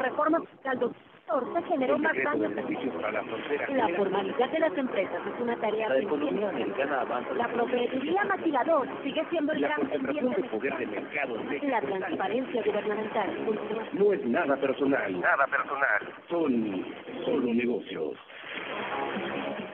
la reforma fiscal 2014 generó más daños. La, la formalidad de las empresas es una tarea La economía americana avanza. La proveeduría maquilador sigue siendo el gran pendiente. mercado la transparencia gubernamental. No es nada personal. Nada personal. Son solo negocios.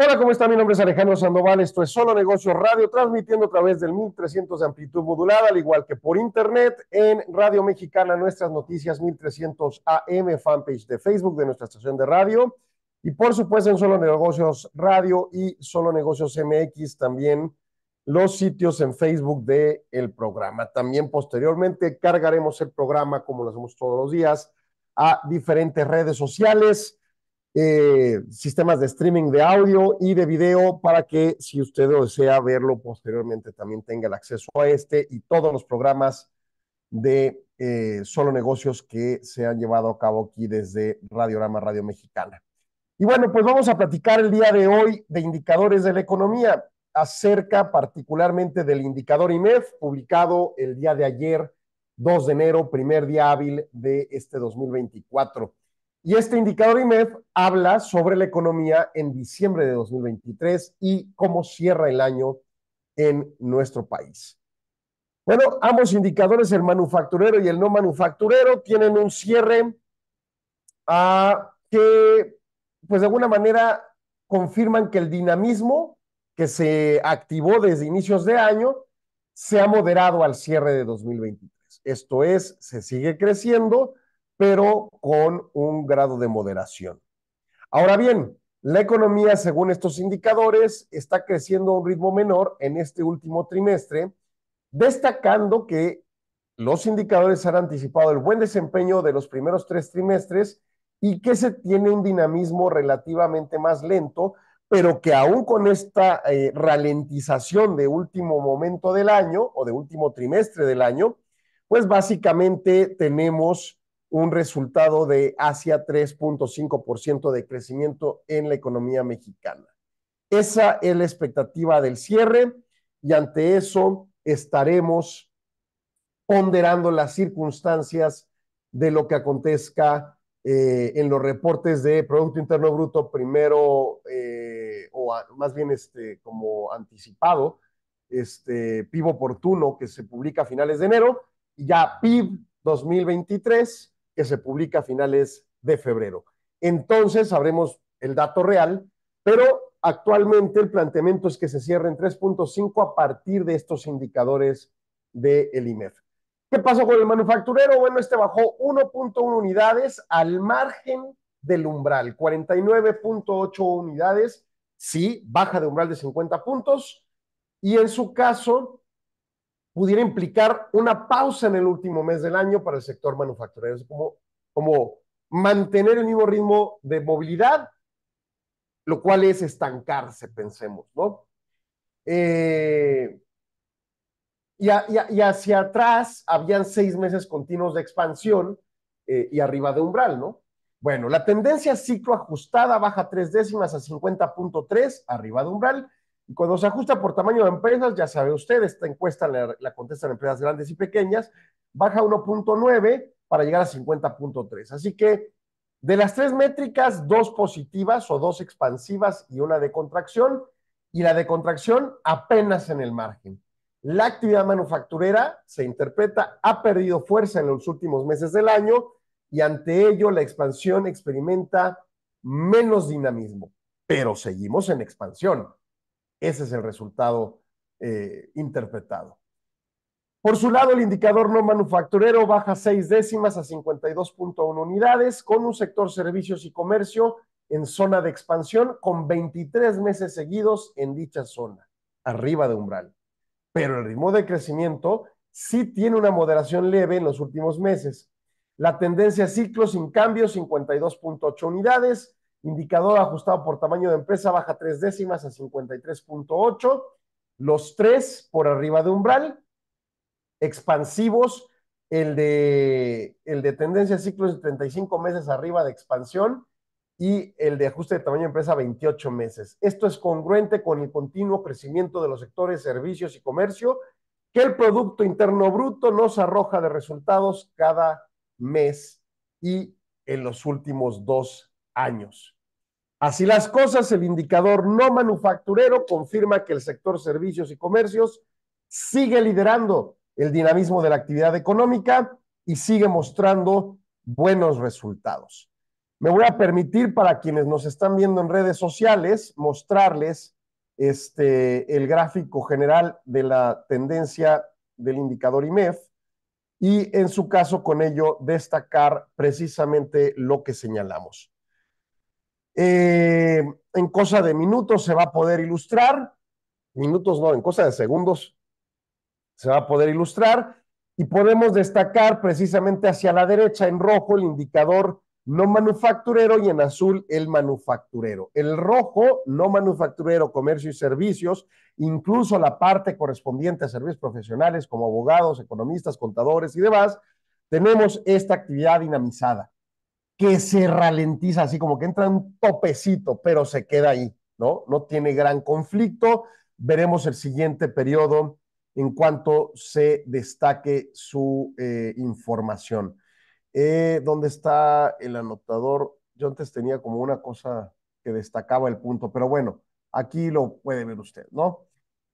Hola, ¿cómo está? Mi nombre es Alejandro Sandoval, esto es Solo Negocios Radio, transmitiendo a través del 1300 de amplitud modulada, al igual que por internet, en Radio Mexicana, nuestras noticias 1300 AM, fanpage de Facebook de nuestra estación de radio, y por supuesto en Solo Negocios Radio y Solo Negocios MX también los sitios en Facebook de programa. También posteriormente cargaremos el programa, como lo hacemos todos los días, a diferentes redes sociales eh, sistemas de streaming de audio y de video para que si usted desea verlo posteriormente también tenga el acceso a este y todos los programas de eh, solo negocios que se han llevado a cabo aquí desde Radiorama Radio Mexicana. Y bueno, pues vamos a platicar el día de hoy de indicadores de la economía, acerca particularmente del indicador IMEF, publicado el día de ayer, 2 de enero, primer día hábil de este 2024. Y este indicador IMEF habla sobre la economía en diciembre de 2023 y cómo cierra el año en nuestro país. Bueno, ambos indicadores, el manufacturero y el no manufacturero, tienen un cierre a que, pues de alguna manera, confirman que el dinamismo que se activó desde inicios de año se ha moderado al cierre de 2023. Esto es, se sigue creciendo, pero con un grado de moderación. Ahora bien, la economía, según estos indicadores, está creciendo a un ritmo menor en este último trimestre, destacando que los indicadores han anticipado el buen desempeño de los primeros tres trimestres y que se tiene un dinamismo relativamente más lento, pero que aún con esta eh, ralentización de último momento del año o de último trimestre del año, pues básicamente tenemos un resultado de hacia 3.5% de crecimiento en la economía mexicana. Esa es la expectativa del cierre y ante eso estaremos ponderando las circunstancias de lo que acontezca eh, en los reportes de Producto Interno Bruto primero, eh, o más bien este, como anticipado, este PIB oportuno que se publica a finales de enero, y ya PIB 2023 que se publica a finales de febrero. Entonces sabremos el dato real, pero actualmente el planteamiento es que se cierre en 3.5 a partir de estos indicadores del IMEF. ¿Qué pasó con el manufacturero? Bueno, este bajó 1.1 unidades al margen del umbral, 49.8 unidades, sí, baja de umbral de 50 puntos, y en su caso, pudiera implicar una pausa en el último mes del año para el sector manufacturero, es como, como mantener el mismo ritmo de movilidad, lo cual es estancarse, pensemos, ¿no? Eh, y, hacia atrás habían seis meses continuos de expansión eh, y arriba de umbral, ¿no? Bueno, la tendencia ciclo ajustada baja tres décimas a 50.3 arriba de umbral y cuando se ajusta por tamaño de empresas, ya sabe usted, esta encuesta la, contestan empresas grandes y pequeñas, baja 1.9 para llegar a 50.3. Así que de las tres métricas, dos positivas o dos expansivas y una de contracción, y la de contracción apenas en el margen. La actividad manufacturera, se interpreta, ha perdido fuerza en los últimos meses del año y ante ello la expansión experimenta menos dinamismo, pero seguimos en expansión. Ese es el resultado eh, interpretado. Por su lado, el indicador no manufacturero baja seis décimas a 52.1 unidades, con un sector servicios y comercio en zona de expansión, con 23 meses seguidos en dicha zona, arriba de umbral. Pero el ritmo de crecimiento sí tiene una moderación leve en los últimos meses. La tendencia ciclo sin cambio, 52.8 unidades, Indicador ajustado por tamaño de empresa baja tres décimas a 53.8. Los tres por arriba de umbral. Expansivos, el de, el de tendencia ciclos de 35 meses arriba de expansión y el de ajuste de tamaño de empresa 28 meses. Esto es congruente con el continuo crecimiento de los sectores servicios y comercio que el Producto Interno Bruto nos arroja de resultados cada mes y en los últimos dos años. Así las cosas, el indicador no manufacturero confirma que el sector servicios y comercios sigue liderando el dinamismo de la actividad económica y sigue mostrando buenos resultados. Me voy a permitir para quienes nos están viendo en redes sociales mostrarles este, el gráfico general de la tendencia del indicador IMEF y en su caso con ello destacar precisamente lo que señalamos. Eh, en cosa de minutos se va a poder ilustrar, minutos no, en cosa de segundos se va a poder ilustrar y podemos destacar precisamente hacia la derecha en rojo el indicador no manufacturero y en azul el manufacturero. El rojo, no manufacturero, comercio y servicios, incluso la parte correspondiente a servicios profesionales como abogados, economistas, contadores y demás, tenemos esta actividad dinamizada que se ralentiza, así como que entra un topecito, pero se queda ahí, ¿no? No tiene gran conflicto. Veremos el siguiente periodo en cuanto se destaque su eh, información. Eh, ¿Dónde está el anotador? Yo antes tenía como una cosa que destacaba el punto, pero bueno, aquí lo puede ver usted, ¿no?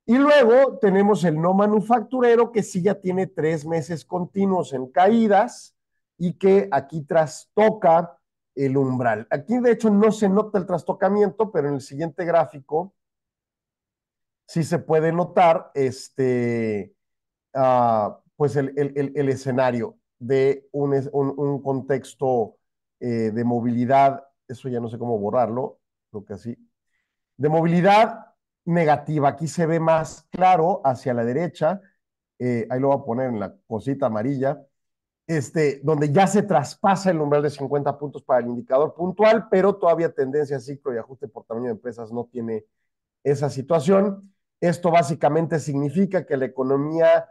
Y luego tenemos el no manufacturero que sí ya tiene tres meses continuos en caídas y que aquí trastoca el umbral. Aquí de hecho no se nota el trastocamiento, pero en el siguiente gráfico sí se puede notar este, ah, pues el, escenario de un, contexto eh, de movilidad, eso ya no sé cómo borrarlo, creo que así, de movilidad negativa. Aquí se ve más claro hacia la derecha, eh, ahí lo voy a poner en la cosita amarilla, este, donde ya se traspasa el umbral de 50 puntos para el indicador puntual, pero todavía tendencia a ciclo y ajuste por tamaño de empresas no tiene esa situación. Esto básicamente significa que la economía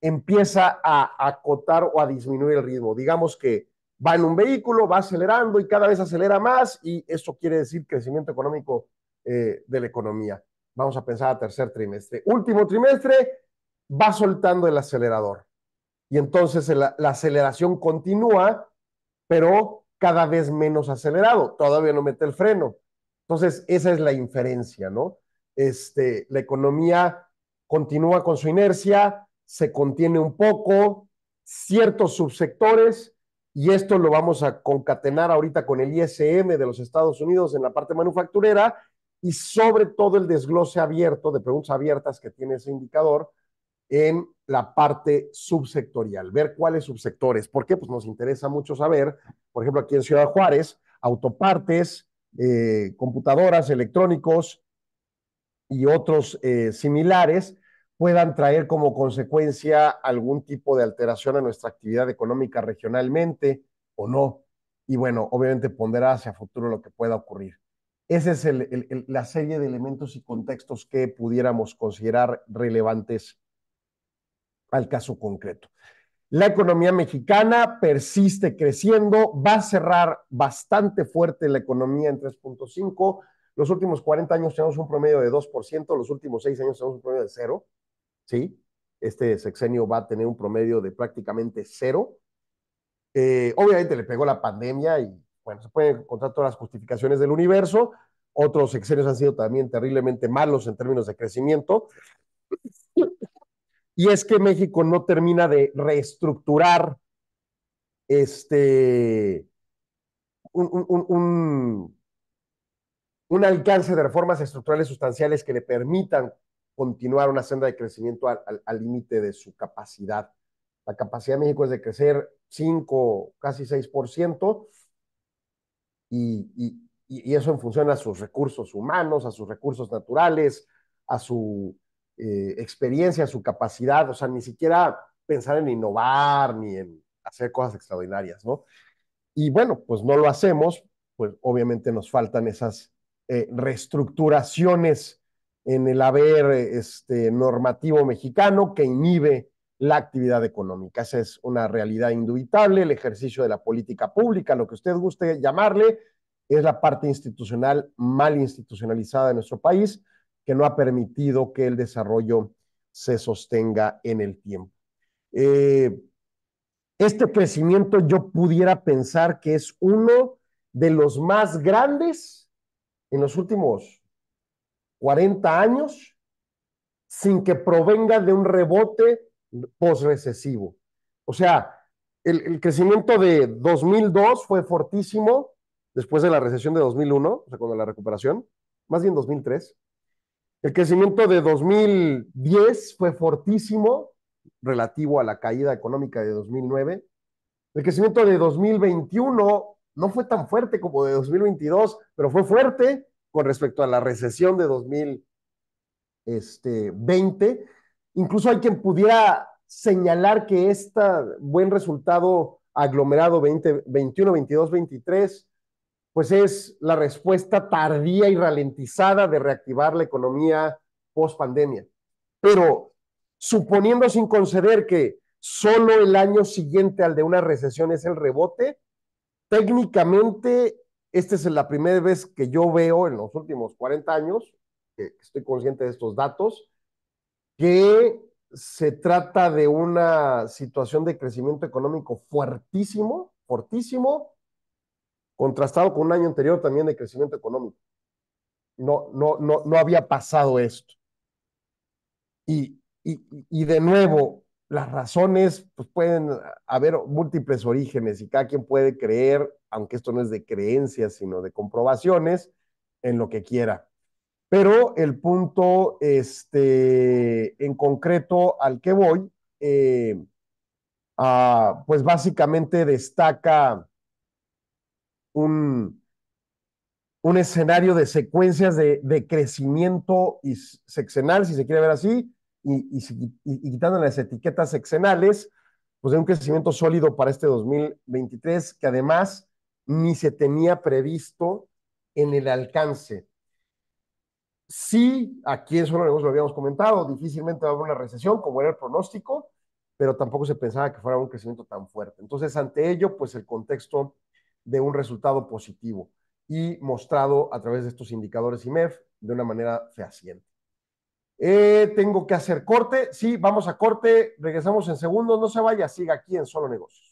empieza a acotar o a disminuir el ritmo. Digamos que va en un vehículo, va acelerando y cada vez acelera más y eso quiere decir crecimiento económico eh, de la economía. Vamos a pensar a tercer trimestre. Último trimestre, va soltando el acelerador y entonces la, aceleración continúa, pero cada vez menos acelerado, todavía no mete el freno. Entonces, esa es la inferencia, ¿no? Este, la economía continúa con su inercia, se contiene un poco, ciertos subsectores, y esto lo vamos a concatenar ahorita con el ISM de los Estados Unidos en la parte manufacturera, y sobre todo el desglose abierto de preguntas abiertas que tiene ese indicador, en la parte subsectorial, ver cuáles subsectores. ¿Por qué? Pues nos interesa mucho saber, por ejemplo, aquí en Ciudad Juárez, autopartes, eh, computadoras, electrónicos y otros eh, similares puedan traer como consecuencia algún tipo de alteración a nuestra actividad económica regionalmente o no. Y bueno, obviamente ponderar hacia futuro lo que pueda ocurrir. Esa es la serie de elementos y contextos que pudiéramos considerar relevantes al caso concreto. La economía mexicana persiste creciendo, va a cerrar bastante fuerte la economía en 3.5. Los últimos 40 años tenemos un promedio de 2%, los últimos 6 años tenemos un promedio de 0, ¿sí? Este sexenio va a tener un promedio de prácticamente 0. Eh, obviamente le pegó la pandemia y, bueno, se pueden encontrar todas las justificaciones del universo. Otros sexenios han sido también terriblemente malos en términos de crecimiento y es que México no termina de reestructurar este, un, un, alcance de reformas estructurales sustanciales que le permitan continuar una senda de crecimiento al límite de su capacidad. La capacidad de México es de crecer 5, casi 6%, y, y, y eso en función a sus recursos humanos, a sus recursos naturales, a su eh, experiencia, su capacidad, o sea, ni siquiera pensar en innovar ni en hacer cosas extraordinarias, ¿no? Y bueno, pues no lo hacemos, pues obviamente nos faltan esas eh, reestructuraciones en el haber este, normativo mexicano que inhibe la actividad económica. Esa es una realidad indubitable, el ejercicio de la política pública, lo que usted guste llamarle, es la parte institucional mal institucionalizada de nuestro país, que no ha permitido que el desarrollo se sostenga en el tiempo. Eh, este crecimiento yo pudiera pensar que es uno de los más grandes en los últimos 40 años sin que provenga de un rebote posrecesivo. O sea, el, el, crecimiento de 2002 fue fortísimo después de la recesión de 2001, o sea, cuando la recuperación, más bien 2003. El crecimiento de 2010 fue fortísimo relativo a la caída económica de 2009. El crecimiento de 2021 no fue tan fuerte como de 2022, pero fue fuerte con respecto a la recesión de 2020. Este, Incluso hay quien pudiera señalar que este buen resultado aglomerado 20, 21, 22, 23 pues es la respuesta tardía y ralentizada de reactivar la economía post pandemia. Pero suponiendo sin conceder que solo el año siguiente al de una recesión es el rebote, técnicamente esta es la primera vez que yo veo en los últimos 40 años, que estoy consciente de estos datos, que se trata de una situación de crecimiento económico fuertísimo, fortísimo, contrastado con un año anterior también de crecimiento económico. No, no, no, no había pasado esto. Y, de nuevo, las razones pues pueden haber múltiples orígenes y cada quien puede creer, aunque esto no es de creencias, sino de comprobaciones, en lo que quiera. Pero el punto este, en concreto al que voy, eh, ah, pues básicamente destaca un, escenario de secuencias de, de, crecimiento y sexenal, si se quiere ver así, y, quitando las etiquetas sexenales, pues de un crecimiento sólido para este 2023 que además ni se tenía previsto en el alcance. Sí, aquí eso lo habíamos comentado, difícilmente va a haber una recesión, como era el pronóstico, pero tampoco se pensaba que fuera un crecimiento tan fuerte. Entonces, ante ello, pues el contexto de un resultado positivo y mostrado a través de estos indicadores IMEF de una manera fehaciente. Eh, tengo que hacer corte, sí, vamos a corte, regresamos en segundos, no se vaya, siga aquí en Solo Negocios.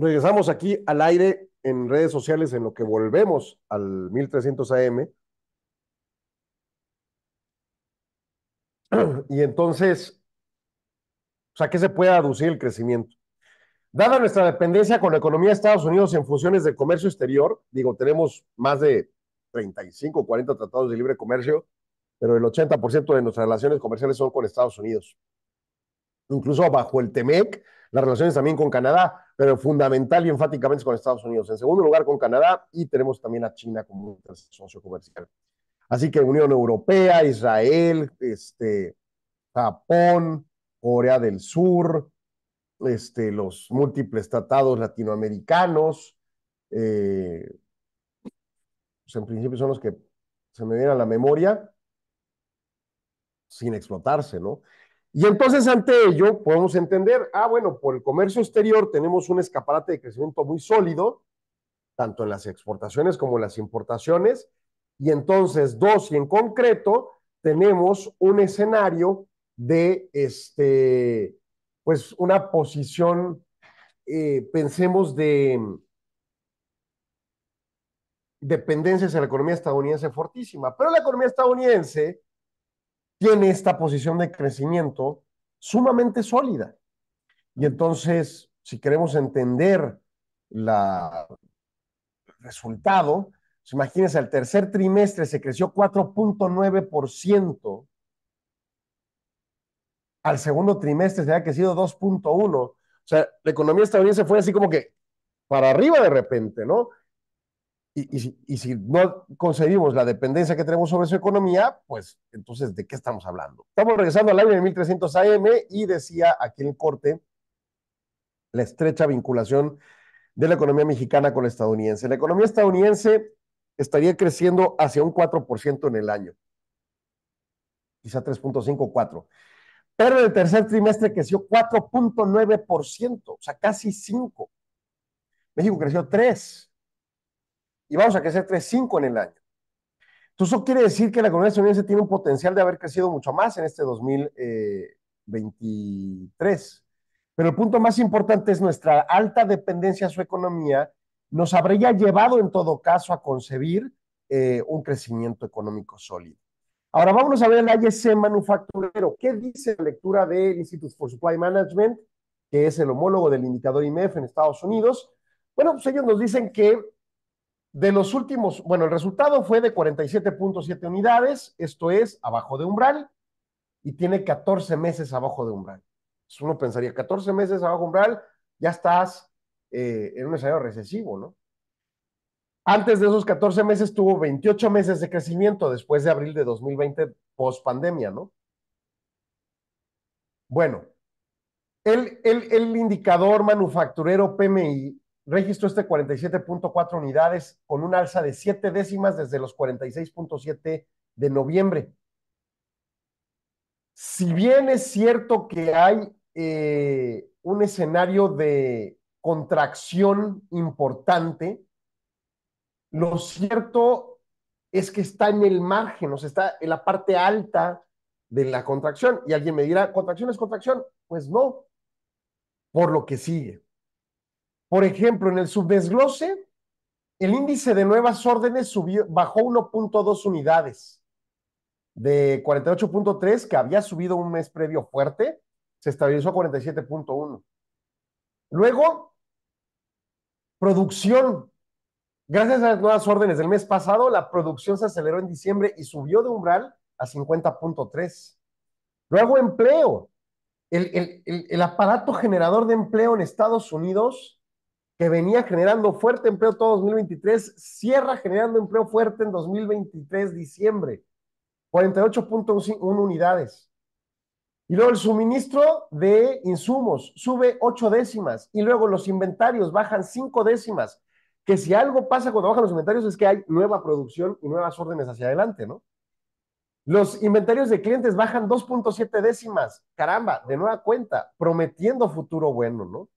Regresamos aquí al aire en redes sociales en lo que volvemos al 1300 AM. Y entonces, o sea, ¿qué se puede aducir el crecimiento? Dada nuestra dependencia con la economía de Estados Unidos en funciones de comercio exterior, digo, tenemos más de 35, o 40 tratados de libre comercio, pero el 80% de nuestras relaciones comerciales son con Estados Unidos. Incluso bajo el TEMEC, las relaciones también con Canadá pero fundamental y enfáticamente con Estados Unidos. En segundo lugar, con Canadá y tenemos también a China como un socio comercial. Así que Unión Europea, Israel, este, Japón, Corea del Sur, este, los múltiples tratados latinoamericanos, eh, pues en principio son los que se me vienen a la memoria sin explotarse, ¿no? Y entonces ante ello podemos entender, ah, bueno, por el comercio exterior tenemos un escaparate de crecimiento muy sólido, tanto en las exportaciones como en las importaciones. Y entonces, dos, y en concreto, tenemos un escenario de, este, pues, una posición, eh, pensemos, de mm, dependencias en la economía estadounidense fortísima. Pero la economía estadounidense tiene esta posición de crecimiento sumamente sólida. Y entonces, si queremos entender el resultado, pues imagínense, al tercer trimestre se creció 4.9%, al segundo trimestre se había crecido 2.1%, o sea, la economía estadounidense fue así como que para arriba de repente, ¿no? Y, si, no concebimos la dependencia que tenemos sobre su economía, pues entonces, ¿de qué estamos hablando? Estamos regresando al año de 1300 AM y decía aquí en el corte la estrecha vinculación de la economía mexicana con la estadounidense. La economía estadounidense estaría creciendo hacia un 4% en el año, quizá 3.54, pero en el tercer trimestre creció 4.9%, o sea, casi 5. México creció 3 y vamos a crecer 3.5 en el año. Entonces, eso quiere decir que la economía estadounidense tiene un potencial de haber crecido mucho más en este 2023. Eh, Pero el punto más importante es nuestra alta dependencia a su economía nos habría llevado en todo caso a concebir eh, un crecimiento económico sólido. Ahora vámonos a ver el ISM manufacturero. ¿Qué dice la lectura del Institute for Supply Management, que es el homólogo del indicador IMEF en Estados Unidos? Bueno, pues ellos nos dicen que de los últimos, bueno, el resultado fue de 47.7 unidades, esto es abajo de umbral, y tiene 14 meses abajo de umbral. uno pensaría, 14 meses abajo de umbral, ya estás eh, en un ensayo recesivo, ¿no? Antes de esos 14 meses tuvo 28 meses de crecimiento después de abril de 2020, post pandemia, ¿no? Bueno, el, el, el indicador manufacturero PMI registró este 47.4 unidades con un alza de 7 décimas desde los 46.7 de noviembre. Si bien es cierto que hay eh, un escenario de contracción importante, lo cierto es que está en el margen, o sea, está en la parte alta de la contracción. Y alguien me dirá, ¿contracción es contracción? Pues no, por lo que sigue. Por ejemplo, en el subdesglose, el índice de nuevas órdenes subió, bajó 1.2 unidades de 48.3 que había subido un mes previo fuerte, se estabilizó a 47.1. Luego, producción. Gracias a las nuevas órdenes del mes pasado, la producción se aceleró en diciembre y subió de umbral a 50.3. Luego, empleo. el, el aparato generador de empleo en Estados Unidos que venía generando fuerte empleo todo 2023, cierra generando empleo fuerte en 2023, diciembre, 48.1 unidades. Y luego el suministro de insumos sube ocho décimas y luego los inventarios bajan cinco décimas, que si algo pasa cuando bajan los inventarios es que hay nueva producción y nuevas órdenes hacia adelante, ¿no? Los inventarios de clientes bajan 2.7 décimas, caramba, de nueva cuenta, prometiendo futuro bueno, ¿no?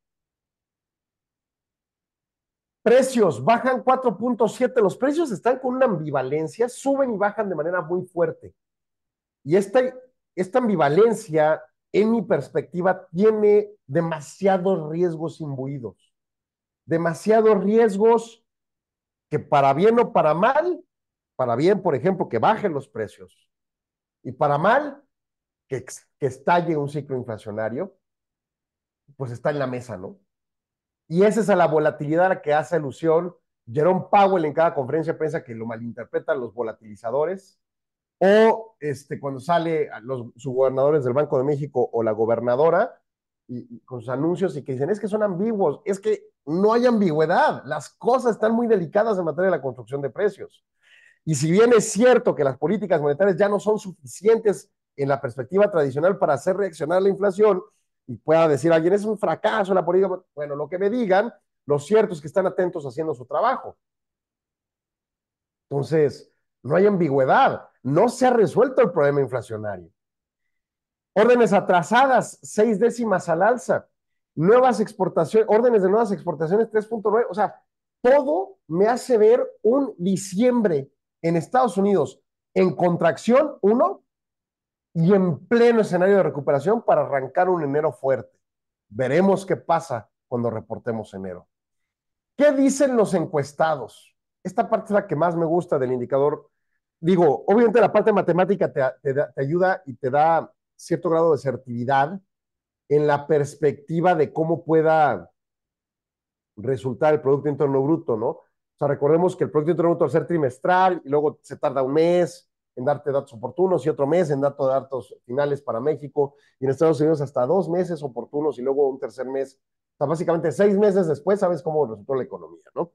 Precios, bajan 4.7. Los precios están con una ambivalencia, suben y bajan de manera muy fuerte. Y esta, esta ambivalencia, en mi perspectiva, tiene demasiados riesgos imbuidos. Demasiados riesgos que para bien o para mal, para bien, por ejemplo, que bajen los precios. Y para mal, que estalle un ciclo inflacionario, pues está en la mesa, ¿no? Y esa es a la volatilidad a la que hace alusión Jerome Powell en cada conferencia Piensa que lo malinterpretan los volatilizadores. O este, cuando sale los subgobernadores del Banco de México o la gobernadora con sus anuncios y que dicen es que son ambiguos, es que no hay ambigüedad, las cosas están muy delicadas en materia de la construcción de precios. Y si bien es cierto que las políticas monetarias ya no son suficientes en la perspectiva tradicional para hacer reaccionar la inflación, y pueda decir alguien, es un fracaso la política. Bueno, lo que me digan, lo cierto es que están atentos haciendo su trabajo. Entonces, no hay ambigüedad, no se ha resuelto el problema inflacionario. Órdenes atrasadas, seis décimas al alza, nuevas exportaciones, órdenes de nuevas exportaciones 3.9, o sea, todo me hace ver un diciembre en Estados Unidos en contracción, uno, y en pleno escenario de recuperación para arrancar un enero fuerte. Veremos qué pasa cuando reportemos enero. ¿Qué dicen los encuestados? Esta parte es la que más me gusta del indicador. Digo, obviamente la parte matemática te, ayuda y te da cierto grado de certividad en la perspectiva de cómo pueda resultar el Producto Interno Bruto, ¿no? O sea, recordemos que el Producto Interno Bruto al ser trimestral y luego se tarda un mes, en darte datos oportunos y otro mes en dato de datos finales para México y en Estados Unidos hasta dos meses oportunos y luego un tercer mes. hasta básicamente seis meses después sabes cómo resultó la economía, ¿no?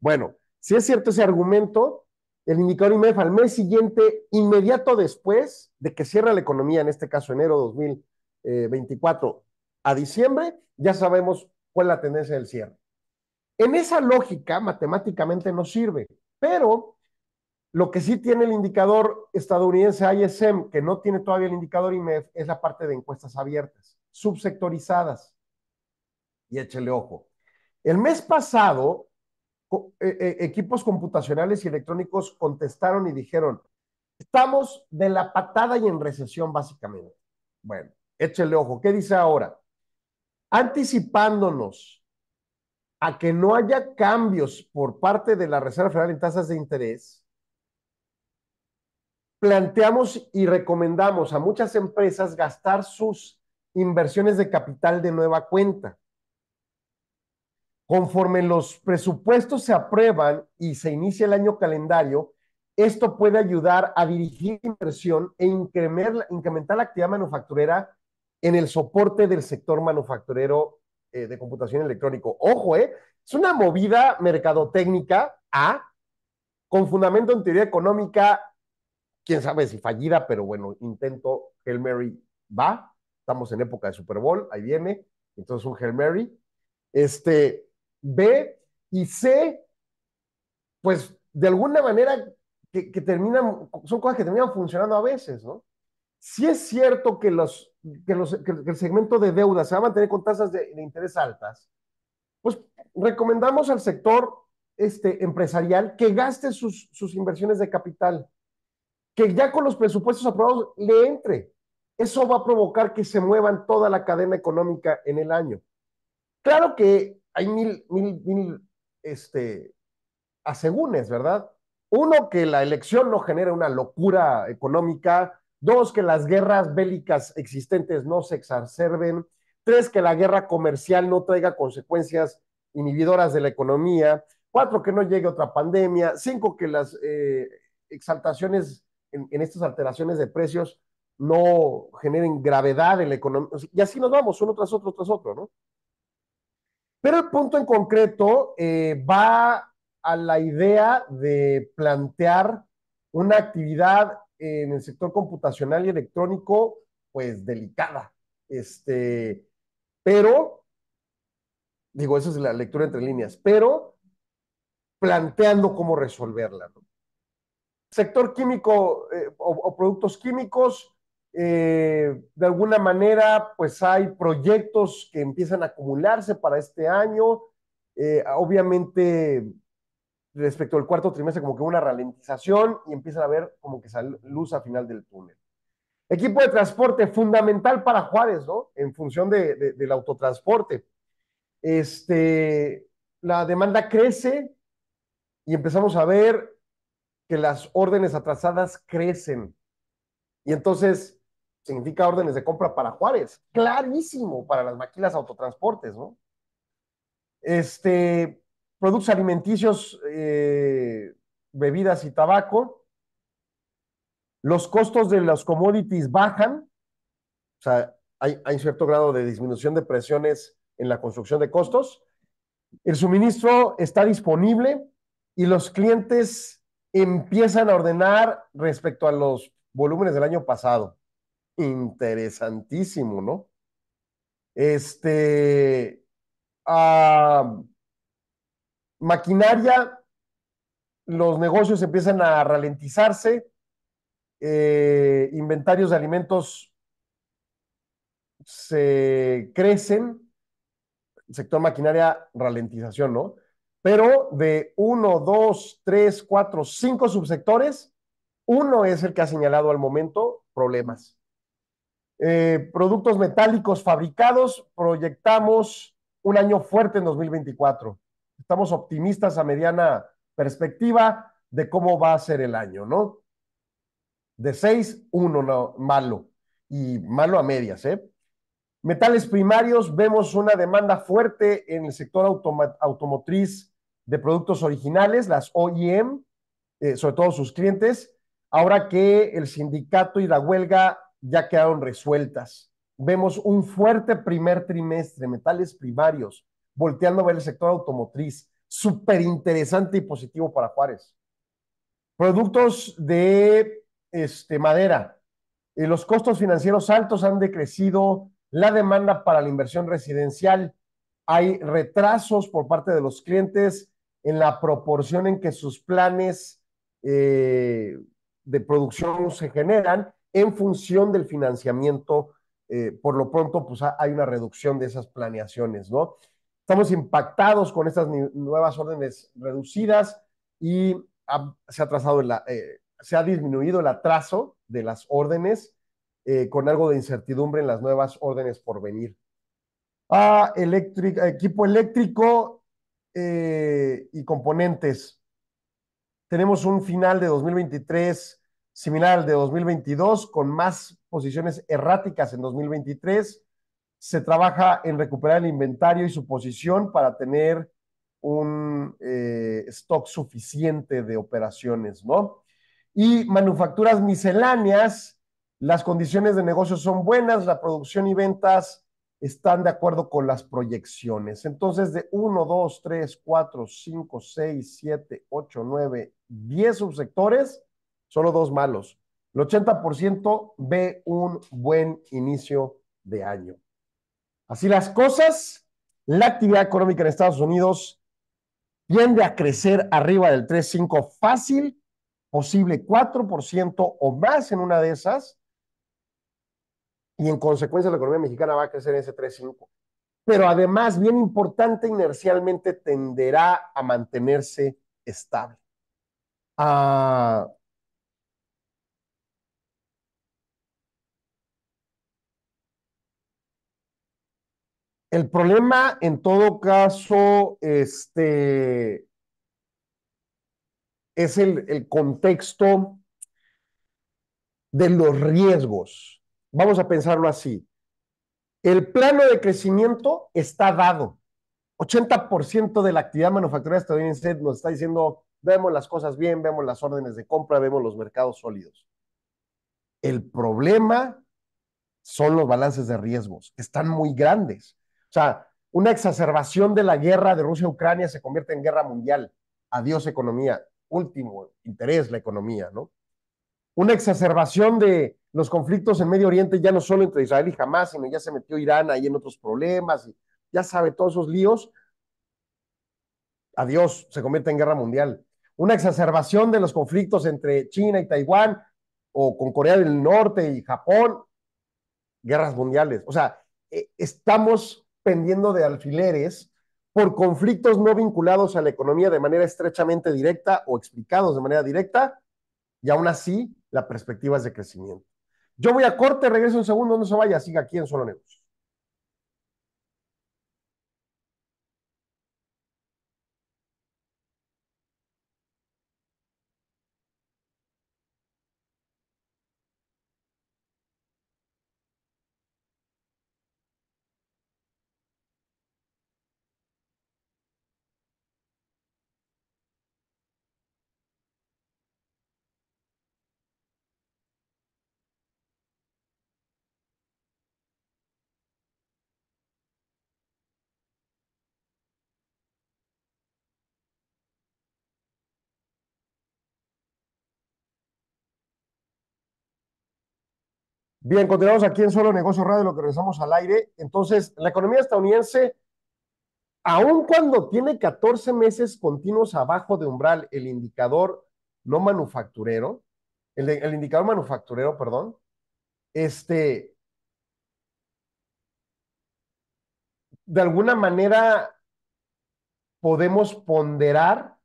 Bueno, si es cierto ese argumento, el indicador IMEF al mes siguiente, inmediato después de que cierra la economía, en este caso enero 2024 a diciembre, ya sabemos cuál es la tendencia del cierre. En esa lógica, matemáticamente no sirve, pero lo que sí tiene el indicador estadounidense ISM, que no tiene todavía el indicador IMEF, es la parte de encuestas abiertas, subsectorizadas. Y échele ojo. El mes pasado, eh, eh, equipos computacionales y electrónicos contestaron y dijeron, estamos de la patada y en recesión básicamente. Bueno, échele ojo. ¿Qué dice ahora? Anticipándonos a que no haya cambios por parte de la Reserva Federal en tasas de interés, planteamos y recomendamos a muchas empresas gastar sus inversiones de capital de nueva cuenta. Conforme los presupuestos se aprueban y se inicia el año calendario, esto puede ayudar a dirigir inversión e incrementar la actividad manufacturera en el soporte del sector manufacturero eh, de computación electrónico. Ojo, eh, es una movida mercadotécnica A, con fundamento en teoría económica quién sabe si fallida, pero bueno, intento, Hail Mary va, estamos en época de Super Bowl, ahí viene, entonces un Hail Mary. Este, B y C, pues de alguna manera que, terminan, son cosas que terminan funcionando a veces, ¿no? Si es cierto que, los, que, los, que, el segmento de deuda se va a mantener con tasas de, interés altas, pues recomendamos al sector este, empresarial que gaste sus, sus inversiones de capital que ya con los presupuestos aprobados le entre. Eso va a provocar que se muevan toda la cadena económica en el año. Claro que hay mil, mil, mil este, asegúnes, ¿verdad? Uno, que la elección no genere una locura económica. Dos, que las guerras bélicas existentes no se exacerben. Tres, que la guerra comercial no traiga consecuencias inhibidoras de la economía. Cuatro, que no llegue otra pandemia. Cinco, que las eh, exaltaciones en, estas alteraciones de precios no generen gravedad en la economía. Y así nos vamos, uno tras otro, tras otro, ¿no? Pero el punto en concreto eh, va a la idea de plantear una actividad en el sector computacional y electrónico, pues delicada. Este, pero, digo, esa es la lectura entre líneas, pero planteando cómo resolverla, ¿no? sector químico eh, o, productos químicos, eh, de alguna manera, pues hay proyectos que empiezan a acumularse para este año. Eh, obviamente, respecto al cuarto trimestre, como que una ralentización y empiezan a ver como que sal luz al final del túnel. Equipo de transporte fundamental para Juárez, ¿no? En función del autotransporte. Este, la demanda crece y empezamos a ver que las órdenes atrasadas crecen. Y entonces significa órdenes de compra para Juárez. Clarísimo para las maquilas autotransportes, ¿no? Este, productos alimenticios, eh, bebidas y tabaco. Los costos de las commodities bajan. O sea, hay, cierto grado de disminución de presiones en la construcción de costos. El suministro está disponible y los clientes empiezan a ordenar respecto a los volúmenes del año pasado. Interesantísimo, ¿no? Este, ah, maquinaria, los negocios empiezan a ralentizarse, eh, inventarios de alimentos se crecen, sector maquinaria, ralentización, ¿no? pero de uno, dos, tres, cuatro, cinco subsectores, uno es el que ha señalado al momento problemas. Eh, productos metálicos fabricados, proyectamos un año fuerte en 2024. Estamos optimistas a mediana perspectiva de cómo va a ser el año, ¿no? De seis, uno no, malo y malo a medias, ¿eh? Metales primarios, vemos una demanda fuerte en el sector automotriz de productos originales, las OEM, eh, sobre todo sus clientes, ahora que el sindicato y la huelga ya quedaron resueltas. Vemos un fuerte primer trimestre, metales primarios, volteando a ver el sector automotriz, súper interesante y positivo para Juárez. Productos de este, madera, eh, los costos financieros altos han decrecido, la demanda para la inversión residencial, hay retrasos por parte de los clientes, en la proporción en que sus planes eh, de producción se generan en función del financiamiento. Eh, por lo pronto, pues hay una reducción de esas planeaciones, ¿no? Estamos impactados con estas nuevas órdenes reducidas y se ha trazado eh, se ha disminuido el atraso de las órdenes con algo de incertidumbre en las nuevas órdenes por venir. Ah, equipo eléctrico, eh, y componentes. Tenemos un final de 2023 similar al de 2022, con más posiciones erráticas en 2023. Se trabaja en recuperar el inventario y su posición para tener un eh, stock suficiente de operaciones, ¿no? Y manufacturas misceláneas, las condiciones de negocio son buenas, la producción y ventas están de acuerdo con las proyecciones. Entonces, de 1, 2, 3, 4, 5, 6, 7, 8, 9, 10 subsectores, solo dos malos. El 80% ve un buen inicio de año. Así las cosas, la actividad económica en Estados Unidos tiende a crecer arriba del 3,5 fácil, posible 4% o más en una de esas y en consecuencia la economía mexicana va a crecer en ese 3.5. Pero además, bien importante, inercialmente tenderá a mantenerse estable. Ah, el problema, en todo caso, este, es el, el contexto de los riesgos Vamos a pensarlo así. El plano de crecimiento está dado. 80% de la actividad manufacturera estadounidense nos está diciendo, vemos las cosas bien, vemos las órdenes de compra, vemos los mercados sólidos. El problema son los balances de riesgos, están muy grandes. O sea, una exacerbación de la guerra de Rusia-Ucrania se convierte en guerra mundial. Adiós economía. Último interés, la economía, ¿no? una exacerbación de los conflictos en Medio Oriente, ya no solo entre Israel y Hamas, sino ya se metió Irán ahí en otros problemas, y ya sabe, todos esos líos, adiós, se convierte en guerra mundial. Una exacerbación de los conflictos entre China y Taiwán, o con Corea del Norte y Japón, guerras mundiales. O sea, e, estamos pendiendo de alfileres por conflictos no vinculados a la economía de manera estrechamente directa o explicados de manera directa, y aún así la perspectiva es de crecimiento. Yo voy a corte, regreso un segundo, no se vaya, siga aquí en Solo Negocios. Bien, continuamos aquí en Solo Negocios Radio, lo que regresamos al aire. Entonces, la economía estadounidense, aun cuando tiene 14 meses continuos abajo de umbral, el indicador no manufacturero, el, el indicador manufacturero, perdón, este, de alguna manera podemos ponderar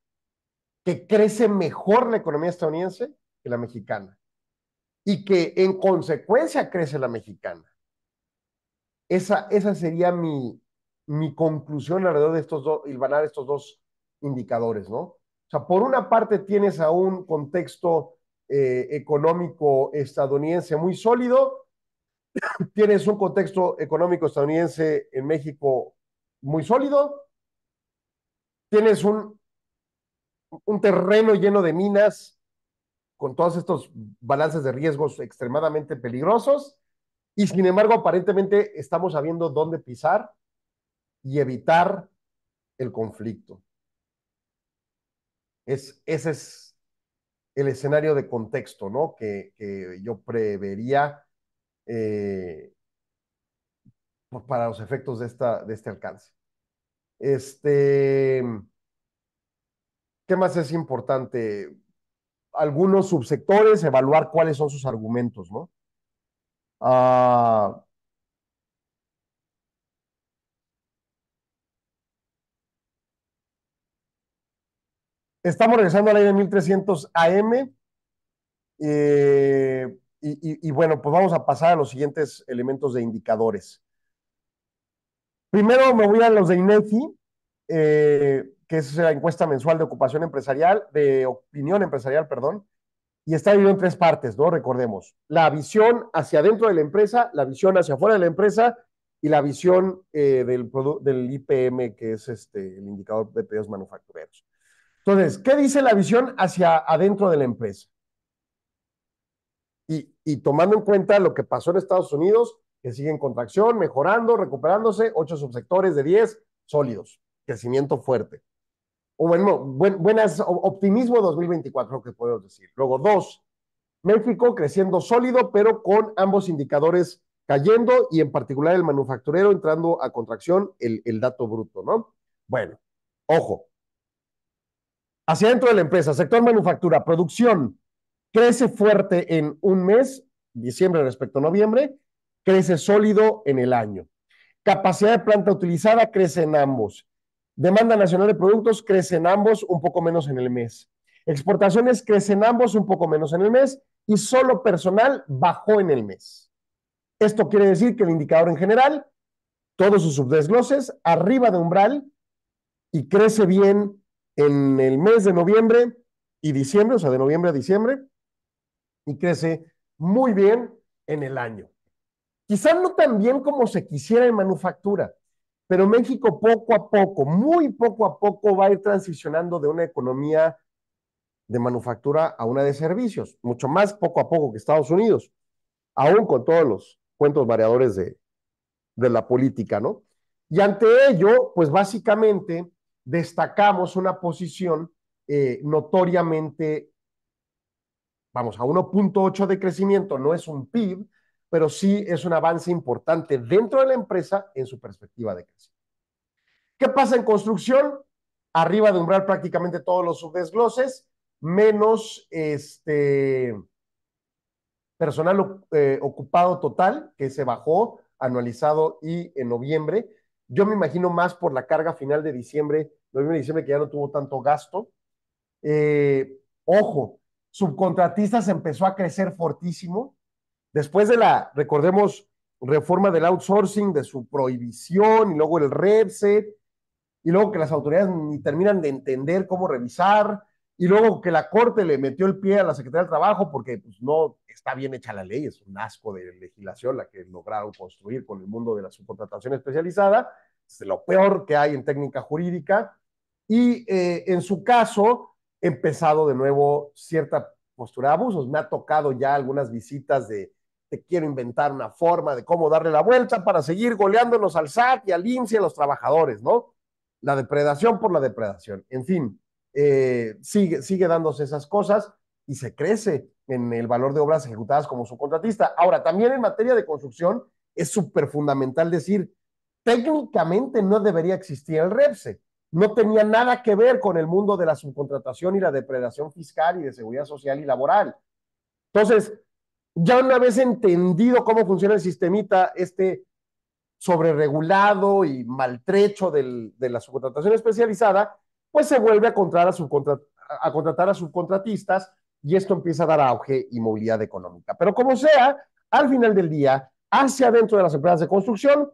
que crece mejor la economía estadounidense que la mexicana y que en consecuencia crece la mexicana. Esa, esa sería mi, mi conclusión alrededor de estos dos, ilvanar estos dos indicadores, ¿no? O sea, por una parte tienes a un contexto eh, económico estadounidense muy sólido, tienes un contexto económico estadounidense en México muy sólido, tienes un, un terreno lleno de minas con todos estos balances de riesgos extremadamente peligrosos y sin embargo aparentemente estamos sabiendo dónde pisar y evitar el conflicto. Es, ese es el escenario de contexto ¿no? que, yo prevería eh, para los efectos de, esta, de este alcance. Este, ¿Qué más es importante? algunos subsectores, evaluar cuáles son sus argumentos, ¿no? Ah, estamos regresando la ley de 1300 AM. y, bueno, pues vamos a pasar a los siguientes elementos de indicadores. Primero me voy a los de INEFI. Eh, que es la encuesta mensual de ocupación empresarial, de opinión empresarial, perdón, y está dividido en tres partes, ¿no? Recordemos, la visión hacia adentro de la empresa, la visión hacia afuera de la empresa y la visión eh, del, del IPM, que es este, el indicador de pedidos manufactureros. Entonces, ¿qué dice la visión hacia adentro de la empresa? Y, y tomando en cuenta lo que pasó en Estados Unidos, que sigue en contracción, mejorando, recuperándose, ocho subsectores de diez sólidos, crecimiento fuerte o bueno, buen, buenas, optimismo 2024, que podemos decir. Luego, dos, México creciendo sólido, pero con ambos indicadores cayendo y en particular el manufacturero entrando a contracción, el, el dato bruto, ¿no? Bueno, ojo. Hacia dentro de la empresa, sector manufactura, producción, crece fuerte en un mes, diciembre respecto a noviembre, crece sólido en el año. Capacidad de planta utilizada crece en ambos. Demanda nacional de productos crece en ambos un poco menos en el mes. Exportaciones crecen ambos un poco menos en el mes y solo personal bajó en el mes. Esto quiere decir que el indicador en general, todos sus subdesgloses, arriba de umbral y crece bien en el mes de noviembre y diciembre, o sea, de noviembre a diciembre, y crece muy bien en el año. Quizá no tan bien como se quisiera en manufactura, pero México poco a poco, muy poco a poco, va a ir transicionando de una economía de manufactura a una de servicios, mucho más poco a poco que Estados Unidos, aún con todos los cuentos variadores de, de la política, ¿no? Y ante ello, pues básicamente destacamos una posición eh, notoriamente, vamos, a 1.8 de crecimiento, no es un PIB, pero sí es un avance importante dentro de la empresa en su perspectiva de crecimiento. ¿Qué pasa en construcción? Arriba de umbral prácticamente todos los subdesgloses, menos este personal eh, ocupado total, que se bajó anualizado y en noviembre. Yo me imagino más por la carga final de diciembre, noviembre y diciembre, que ya no tuvo tanto gasto. Eh, ojo, subcontratistas empezó a crecer fortísimo Después de la, recordemos, reforma del outsourcing, de su prohibición, y luego el REPSE, y luego que las autoridades ni terminan de entender cómo revisar, y luego que la Corte le metió el pie a la Secretaría del Trabajo porque pues, no está bien hecha la ley, es un asco de legislación la que lograron construir con el mundo de la subcontratación especializada, es lo peor que hay en técnica jurídica, y eh, en su caso, empezado de nuevo cierta postura de abusos. Me ha tocado ya algunas visitas de te quiero inventar una forma de cómo darle la vuelta para seguir goleándonos al SAT y al IMSS y a los trabajadores, ¿no? La depredación por la depredación. En fin, eh, sigue, sigue dándose esas cosas y se crece en el valor de obras ejecutadas como subcontratista. Ahora, también en materia de construcción es súper fundamental decir, técnicamente no debería existir el REPSE. No tenía nada que ver con el mundo de la subcontratación y la depredación fiscal y de seguridad social y laboral. Entonces, ya una vez entendido cómo funciona el sistemita, este sobreregulado y maltrecho de la subcontratación especializada, pues se vuelve a, contratar a, a contratar a subcontratistas y esto empieza a dar auge y movilidad económica. Pero como sea, al final del día, hacia adentro de las empresas de construcción,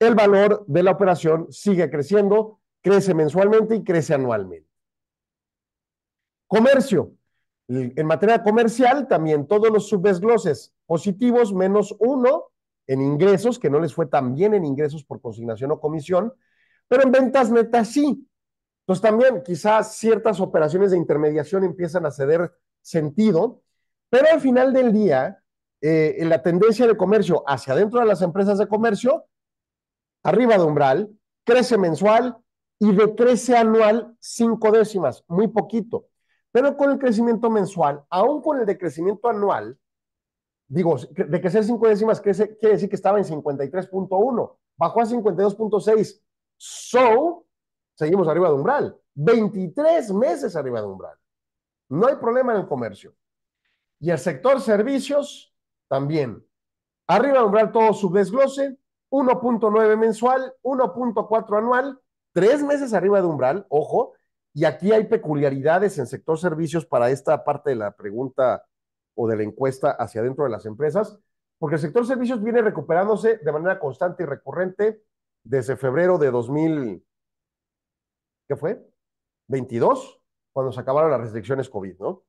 el valor de la operación sigue creciendo, crece mensualmente y crece anualmente. Comercio. En materia comercial, también todos los subesgloses positivos menos uno en ingresos, que no les fue tan bien en ingresos por consignación o comisión, pero en ventas netas sí. Entonces también quizás ciertas operaciones de intermediación empiezan a ceder sentido, pero al final del día, eh, la tendencia de comercio hacia adentro de las empresas de comercio, arriba de umbral, crece mensual y decrece anual cinco décimas, muy poquito. Pero con el crecimiento mensual, aún con el decrecimiento anual, digo, de crecer cinco décimas crece, quiere decir que estaba en 53.1, bajó a 52.6. So, seguimos arriba de umbral, 23 meses arriba de umbral. No hay problema en el comercio. Y el sector servicios también. Arriba de umbral todo su desglose, 1.9 mensual, 1.4 anual, tres meses arriba de umbral, ojo, y aquí hay peculiaridades en sector servicios para esta parte de la pregunta o de la encuesta hacia dentro de las empresas, porque el sector servicios viene recuperándose de manera constante y recurrente desde febrero de 2000, ¿qué fue? 22, cuando se acabaron las restricciones COVID, ¿no?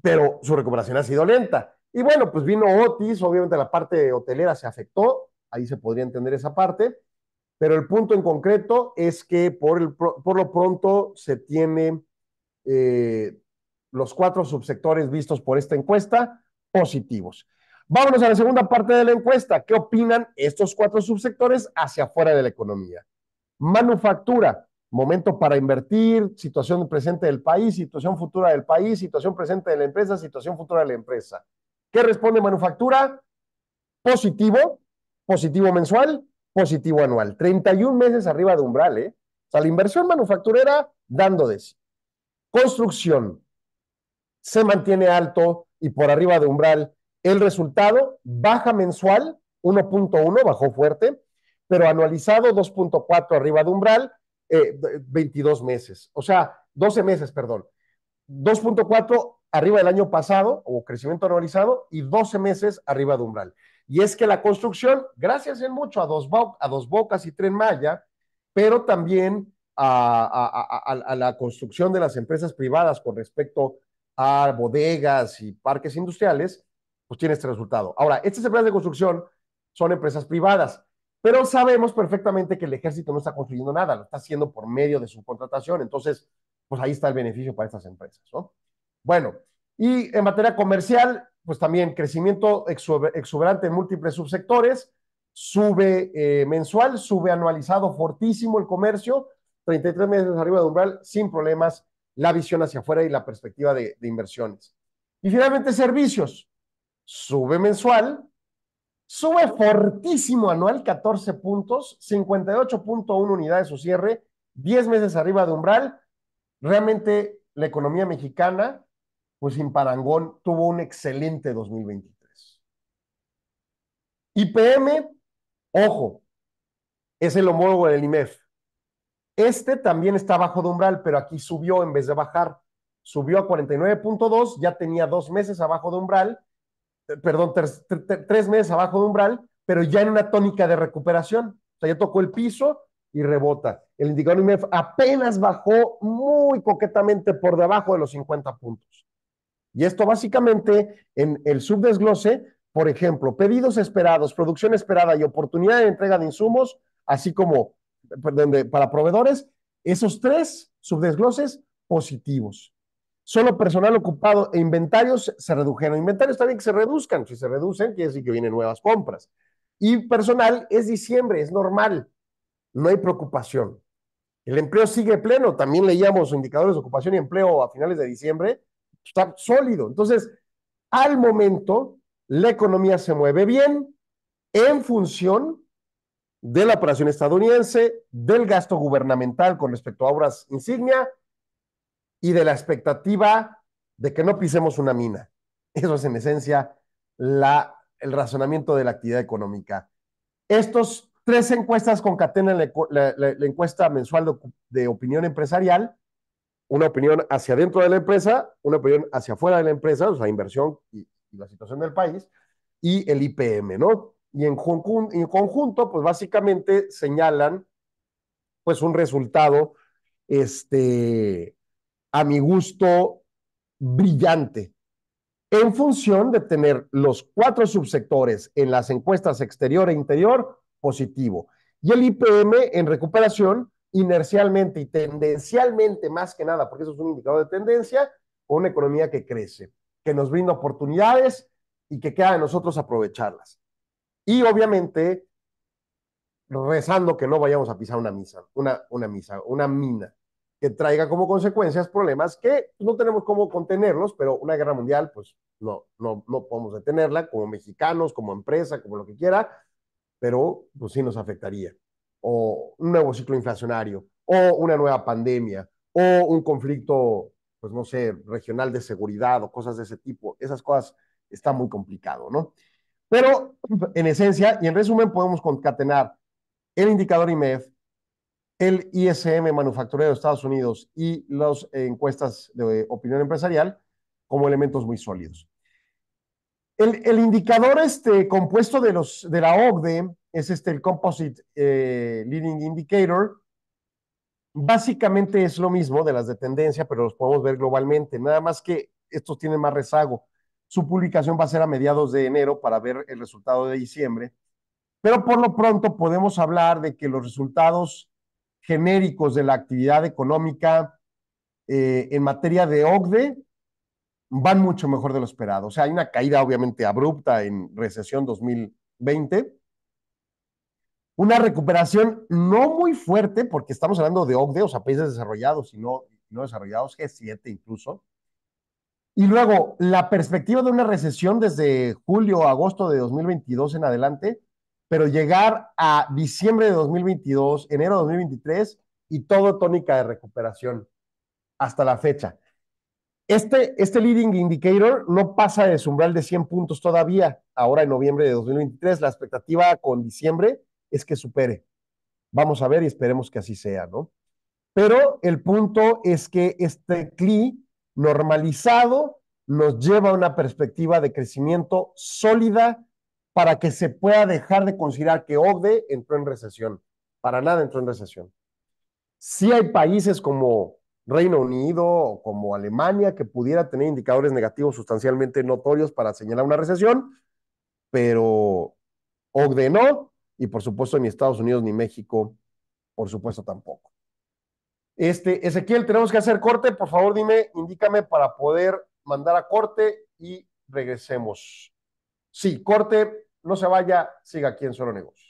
Pero su recuperación ha sido lenta. Y bueno, pues vino Otis, obviamente la parte hotelera se afectó, ahí se podría entender esa parte, pero el punto en concreto es que por, por lo pronto se tiene eh, los cuatro subsectores vistos por esta encuesta positivos. Vámonos a la segunda parte de la encuesta. ¿Qué opinan estos cuatro subsectores hacia afuera de la economía? Manufactura, momento para invertir, situación presente del país, situación futura del país, situación presente de la empresa, situación futura de la empresa. ¿Qué responde manufactura? Positivo, positivo mensual, positivo anual. 31 meses arriba de umbral, ¿eh? O sea, la inversión manufacturera dando Construcción se mantiene alto y por arriba de umbral. El resultado baja mensual 1.1, bajó fuerte, pero anualizado 2.4 arriba de umbral, 22 eh, meses, o sea, 12 meses, perdón. 2.4 arriba del año pasado o crecimiento anualizado y 12 meses arriba de umbral. Y es que la construcción, gracias en mucho a Dos, Bocas y Tren Maya, pero también a, la construcción de las empresas privadas con respecto a bodegas y parques industriales, pues tiene este resultado. Ahora, estas empresas de construcción son empresas privadas, pero sabemos perfectamente que el ejército no está construyendo nada, lo está haciendo por medio de su contratación. Entonces, pues ahí está el beneficio para estas empresas, ¿no? Bueno, y en materia comercial, pues también crecimiento exuberante en múltiples subsectores, sube eh, mensual, sube anualizado fortísimo el comercio, 33 meses arriba de umbral, sin problemas, la visión hacia afuera y la perspectiva de, inversiones. Y finalmente, servicios, sube mensual, sube fortísimo anual, 14 puntos, 58.1 unidades su cierre, 10 meses arriba de umbral. Realmente la economía mexicana pues parangón tuvo un excelente 2023. IPM, ojo, es el homólogo del IMEF. Este también está bajo de umbral, pero aquí subió en vez de bajar. Subió a 49.2, ya tenía dos meses abajo de umbral, eh, perdón, tres, meses abajo de umbral, pero ya en una tónica de recuperación. O sea, ya tocó el piso y rebota. El indicador IMEF apenas bajó muy coquetamente por debajo de los 50 puntos. Y esto básicamente en el subdesglose, por ejemplo, pedidos esperados, producción esperada y oportunidad de entrega de insumos, así como para proveedores, esos tres subdesgloses positivos. Solo personal ocupado e inventarios se redujeron. Inventarios también que se reduzcan. Si se reducen, quiere decir que vienen nuevas compras. Y personal es diciembre, es normal. No hay preocupación. El empleo sigue pleno. También leíamos indicadores de ocupación y empleo a finales de diciembre está sólido. Entonces, al momento, la economía se mueve bien en función de la operación estadounidense, del gasto gubernamental con respecto a obras insignia y de la expectativa de que no pisemos una mina. Eso es en esencia la, el razonamiento de la actividad económica. Estos tres encuestas concatenan la, encuesta mensual de opinión empresarial una opinión hacia dentro de la empresa, una opinión hacia afuera de la empresa, o sea, inversión y, la situación del país, y el IPM, ¿no? Y en, en conjunto, pues básicamente señalan pues un resultado, este, a mi gusto, brillante, en función de tener los cuatro subsectores en las encuestas exterior e interior positivo y el IPM en recuperación inercialmente y tendencialmente más que nada, porque eso es un indicador de tendencia, una economía que crece, que nos brinda oportunidades y que queda de nosotros aprovecharlas. Y obviamente, rezando que no vayamos a pisar una misa, una, una misa, una mina, que traiga como consecuencias problemas que no tenemos cómo contenerlos, pero una guerra mundial, pues no, no, no podemos detenerla como mexicanos, como empresa, como lo que quiera, pero pues sí nos afectaría o un nuevo ciclo inflacionario, o una nueva pandemia, o un conflicto, pues no sé, regional de seguridad o cosas de ese tipo. Esas cosas están muy complicado, ¿no? Pero en esencia y en resumen podemos concatenar el indicador IMEF, el ISM manufacturero de Estados Unidos y las encuestas de opinión empresarial como elementos muy sólidos. El, indicador este, compuesto de, los, de la OCDE es este el Composite eh, Leading Indicator. Básicamente es lo mismo de las de tendencia, pero los podemos ver globalmente, nada más que estos tienen más rezago. Su publicación va a ser a mediados de enero para ver el resultado de diciembre, pero por lo pronto podemos hablar de que los resultados genéricos de la actividad económica eh, en materia de OCDE van mucho mejor de lo esperado. O sea, hay una caída obviamente abrupta en recesión 2020 una recuperación no muy fuerte, porque estamos hablando de OCDE, o sea, países desarrollados y no, desarrollados, G7 incluso. Y luego, la perspectiva de una recesión desde julio o agosto de 2022 en adelante, pero llegar a diciembre de 2022, enero de 2023 y todo tónica de recuperación hasta la fecha. Este, este leading indicator no pasa de su umbral de 100 puntos todavía, ahora en noviembre de 2023. La expectativa con diciembre es que supere. Vamos a ver y esperemos que así sea, ¿no? Pero el punto es que este CLI normalizado nos lleva a una perspectiva de crecimiento sólida para que se pueda dejar de considerar que Ogde entró en recesión. Para nada entró en recesión. si hay países como Reino Unido o como Alemania que pudiera tener indicadores negativos sustancialmente notorios para señalar una recesión, pero Ogde no, y por supuesto ni Estados Unidos ni México, por supuesto tampoco. Este, Ezequiel, tenemos que hacer corte, por favor dime, indícame para poder mandar a corte y regresemos. Sí, corte, no se vaya, siga aquí en Solo Negocios.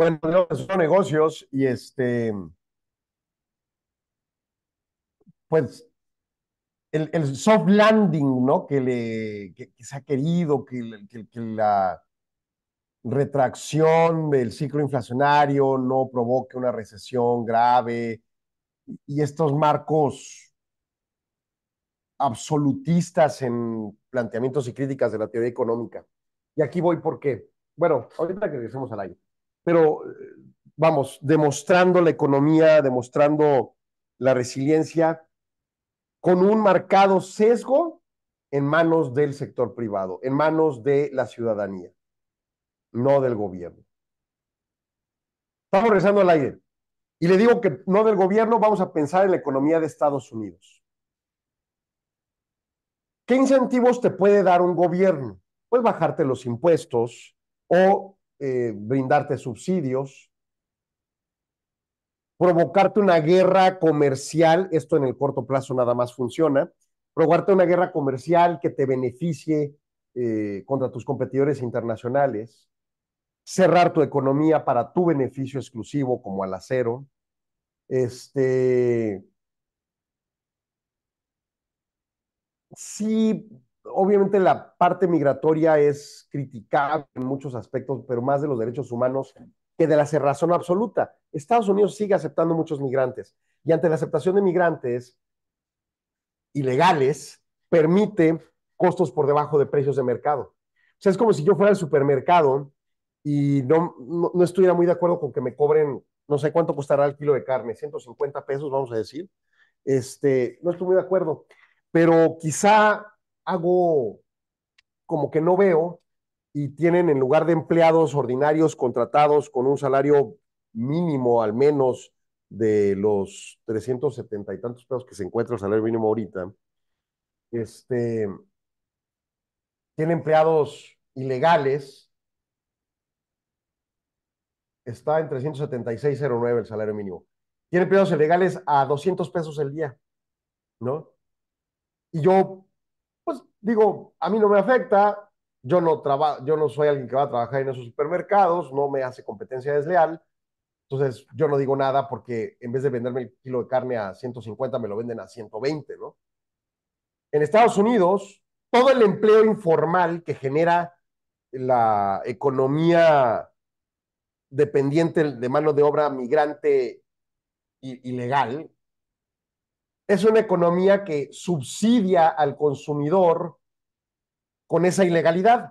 Bueno, son negocios y este, pues el, soft landing, ¿no? Que, le, se ha querido, que, que, la retracción del ciclo inflacionario no provoque una recesión grave y estos marcos absolutistas en planteamientos y críticas de la teoría económica. Y aquí voy porque, Bueno, ahorita que regresemos al aire pero eh, vamos, demostrando la economía, demostrando la resiliencia, con un marcado sesgo en manos del sector privado, en manos de la ciudadanía, no del gobierno. Estamos rezando al aire. Y le digo que no del gobierno, vamos a pensar en la economía de Estados Unidos. ¿Qué incentivos te puede dar un gobierno? Pues bajarte los impuestos o eh, brindarte subsidios, provocarte una guerra comercial, esto en el corto plazo nada más funciona, provocarte una guerra comercial que te beneficie eh, contra tus competidores internacionales, cerrar tu economía para tu beneficio exclusivo como al acero, este, sí obviamente la parte migratoria es criticada en muchos aspectos, pero más de los derechos humanos que de la cerrazón absoluta. Estados Unidos sigue aceptando muchos migrantes y ante la aceptación de migrantes ilegales permite costos por debajo de precios de mercado. O sea, es como si yo fuera al supermercado y no, no, estuviera muy de acuerdo con que me cobren, no sé cuánto costará el kilo de carne, 150 pesos, vamos a decir. Este, no estoy muy de acuerdo, pero quizá hago como que no veo y tienen en lugar de empleados ordinarios contratados con un salario mínimo al menos de los 370 y tantos pesos que se encuentra el salario mínimo ahorita, este, tiene empleados ilegales, está en 376.09 el salario mínimo. Tiene empleados ilegales a 200 pesos el día, ¿no? Y yo pues, digo, a mí no me afecta, yo no, yo no soy alguien que va a trabajar en esos supermercados, no me hace competencia desleal, entonces yo no digo nada porque en vez de venderme el kilo de carne a 150, me lo venden a 120, ¿no? En Estados Unidos, todo el empleo informal que genera la economía dependiente de mano de obra migrante ilegal, es una economía que subsidia al consumidor con esa ilegalidad.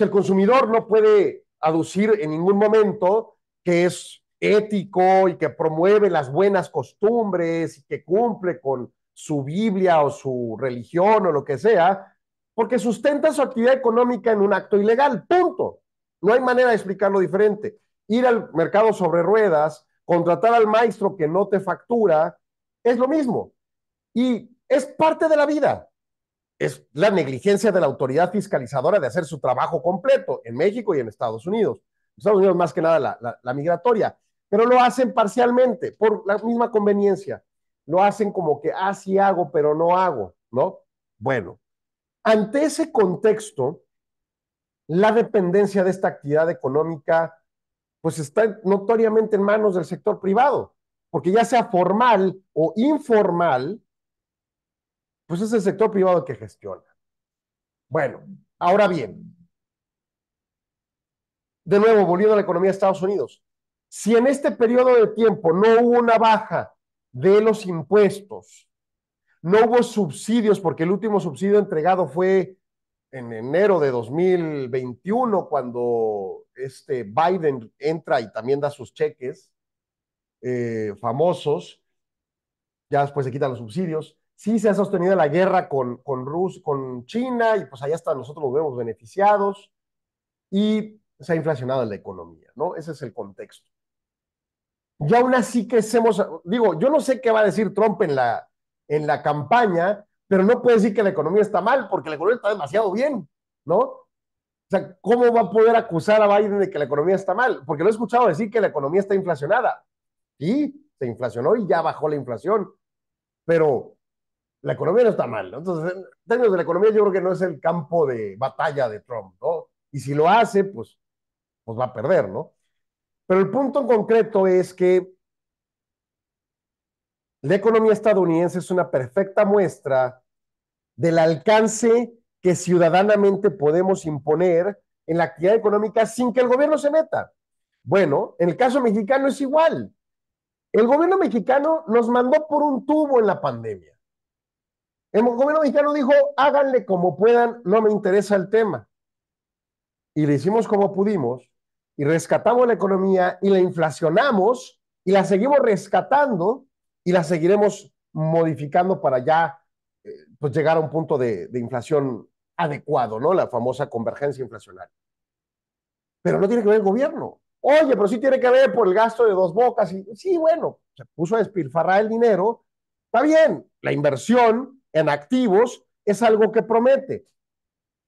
O el consumidor no puede aducir en ningún momento que es ético y que promueve las buenas costumbres y que cumple con su Biblia o su religión o lo que sea, porque sustenta su actividad económica en un acto ilegal, punto. No hay manera de explicarlo diferente. Ir al mercado sobre ruedas, contratar al maestro que no te factura, es lo mismo. Y es parte de la vida. Es la negligencia de la autoridad fiscalizadora de hacer su trabajo completo en México y en Estados Unidos. Estados Unidos más que nada la, migratoria, pero lo hacen parcialmente por la misma conveniencia. Lo hacen como que, así ah, hago, pero no hago, ¿no? Bueno, ante ese contexto, la dependencia de esta actividad económica pues está notoriamente en manos del sector privado, porque ya sea formal o informal, pues es el sector privado el que gestiona. Bueno, ahora bien, de nuevo, volviendo a la economía de Estados Unidos, si en este periodo de tiempo no hubo una baja de los impuestos, no hubo subsidios, porque el último subsidio entregado fue en enero de 2021, cuando este Biden entra y también da sus cheques eh, famosos, ya después se quitan los subsidios sí se ha sostenido la guerra con, con, Rus, con China y pues allá hasta nosotros nos vemos beneficiados y se ha inflacionado la economía, ¿no? Ese es el contexto. Y aún así que crecemos, digo, yo no sé qué va a decir Trump en la, en la campaña, pero no puede decir que la economía está mal porque la economía está demasiado bien, ¿no? O sea, ¿cómo va a poder acusar a Biden de que la economía está mal? Porque lo he escuchado decir que la economía está inflacionada. Sí, se inflacionó y ya bajó la inflación, pero la economía no está mal. ¿no? Entonces, en términos de la economía, yo creo que no es el campo de batalla de Trump, ¿no? Y si lo hace, pues, pues va a perder, ¿no? Pero el punto en concreto es que la economía estadounidense es una perfecta muestra del alcance que ciudadanamente podemos imponer en la actividad económica sin que el gobierno se meta. Bueno, en el caso mexicano es igual. El gobierno mexicano nos mandó por un tubo en la pandemia. El gobierno mexicano dijo, háganle como puedan, no me interesa el tema. Y le hicimos como pudimos, y rescatamos la economía, y la inflacionamos, y la seguimos rescatando, y la seguiremos modificando para ya eh, pues llegar a un punto de, inflación adecuado, ¿no? La famosa convergencia inflacionaria. Pero no tiene que ver el gobierno. Oye, pero sí tiene que ver por el gasto de dos bocas. sí, bueno, se puso a despilfarrar el dinero. Está bien, la inversión en activos es algo que promete.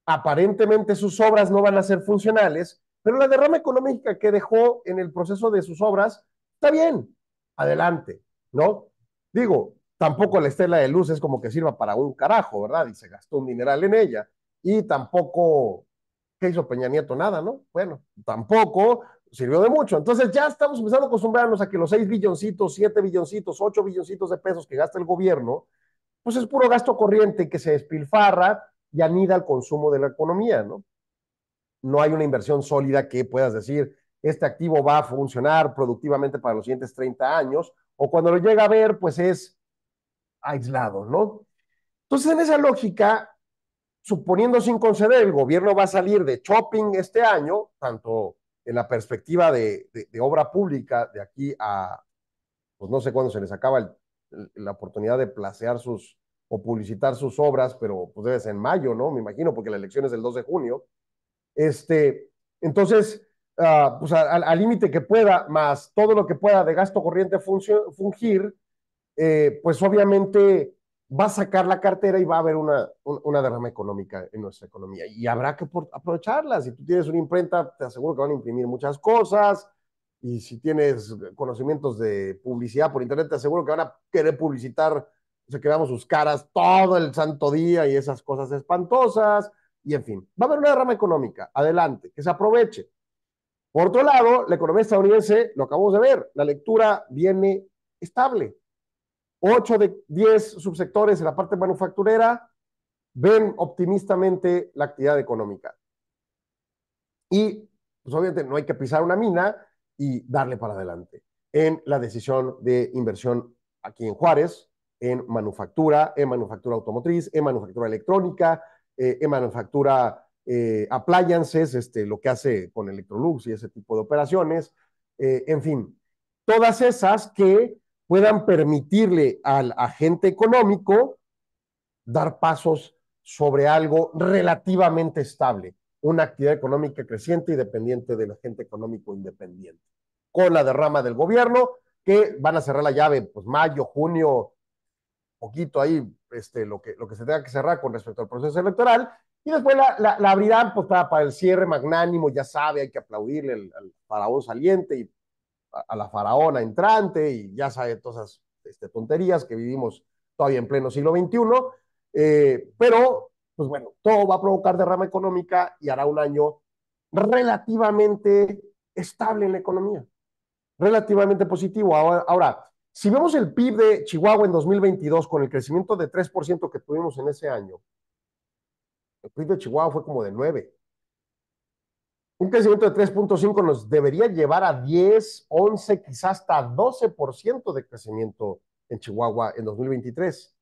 Aparentemente sus obras no van a ser funcionales, pero la derrama económica que dejó en el proceso de sus obras está bien. Adelante, ¿no? Digo, tampoco la estela de luz es como que sirva para un carajo, ¿verdad? Y se gastó un mineral en ella. Y tampoco, ¿qué hizo Peña Nieto? Nada, ¿no? Bueno, tampoco sirvió de mucho. Entonces ya estamos empezando a acostumbrarnos a que los 6 billoncitos, 7 billoncitos, 8 billoncitos de pesos que gasta el gobierno pues es puro gasto corriente que se despilfarra y anida al consumo de la economía, ¿no? No hay una inversión sólida que puedas decir, este activo va a funcionar productivamente para los siguientes 30 años, o cuando lo llega a ver, pues es aislado, ¿no? Entonces, en esa lógica, suponiendo sin conceder, el gobierno va a salir de shopping este año, tanto en la perspectiva de, de obra pública de aquí a, pues no sé cuándo se les acaba el la oportunidad de placear sus o publicitar sus obras, pero pues debe ser en mayo, ¿no? Me imagino, porque la elección es el 2 de junio. Este, entonces, ah, pues al límite que pueda, más todo lo que pueda de gasto corriente fungir, eh, pues obviamente va a sacar la cartera y va a haber una, una derrama económica en nuestra economía. Y habrá que aprovecharla. Si tú tienes una imprenta, te aseguro que van a imprimir muchas cosas, y si tienes conocimientos de publicidad por internet, te aseguro que van a querer publicitar, se quedamos que sus caras todo el santo día y esas cosas espantosas, y en fin, va a haber una rama económica, adelante, que se aproveche. Por otro lado, la economía estadounidense, lo acabamos de ver, la lectura viene estable. Ocho de diez subsectores en la parte manufacturera ven optimistamente la actividad económica. Y, pues, obviamente, no hay que pisar una mina, y darle para adelante en la decisión de inversión aquí en Juárez, en manufactura, en manufactura automotriz, en manufactura electrónica, eh, en manufactura eh, appliances, este, lo que hace con Electrolux y ese tipo de operaciones, eh, en fin, todas esas que puedan permitirle al agente económico dar pasos sobre algo relativamente estable una actividad económica creciente y dependiente del agente económico independiente. Con la derrama del gobierno, que van a cerrar la llave, pues mayo, junio, poquito ahí, este, lo, que, lo que se tenga que cerrar con respecto al proceso electoral, y después la, la, abrirán pues, para, el cierre magnánimo, ya sabe, hay que aplaudirle al, faraón saliente y a, la faraona entrante, y ya sabe todas esas este, tonterías que vivimos todavía en pleno siglo XXI, eh, pero pues bueno, todo va a provocar derrama económica y hará un año relativamente estable en la economía, relativamente positivo. Ahora, si vemos el PIB de Chihuahua en 2022 con el crecimiento de 3% que tuvimos en ese año, el PIB de Chihuahua fue como de 9. Un crecimiento de 3.5 nos debería llevar a 10, 11, quizás hasta 12% de crecimiento en Chihuahua en 2023.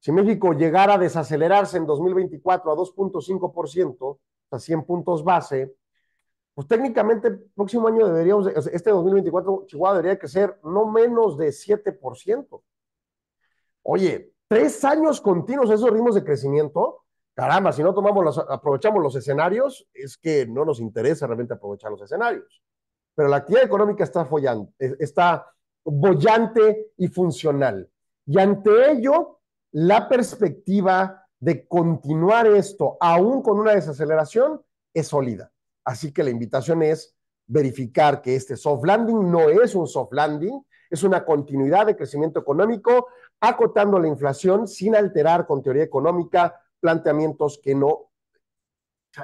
Si México llegara a desacelerarse en 2024 a 2.5%, a 100 puntos base, pues técnicamente próximo año deberíamos, este 2024, Chihuahua debería crecer no menos de 7%. Oye, tres años continuos esos ritmos de crecimiento, caramba, si no tomamos las aprovechamos los escenarios, es que no nos interesa realmente aprovechar los escenarios. Pero la actividad económica está, follando, está bollante y funcional. Y ante ello, la perspectiva de continuar esto, aún con una desaceleración, es sólida. Así que la invitación es verificar que este soft landing no es un soft landing, es una continuidad de crecimiento económico, acotando la inflación sin alterar con teoría económica planteamientos que no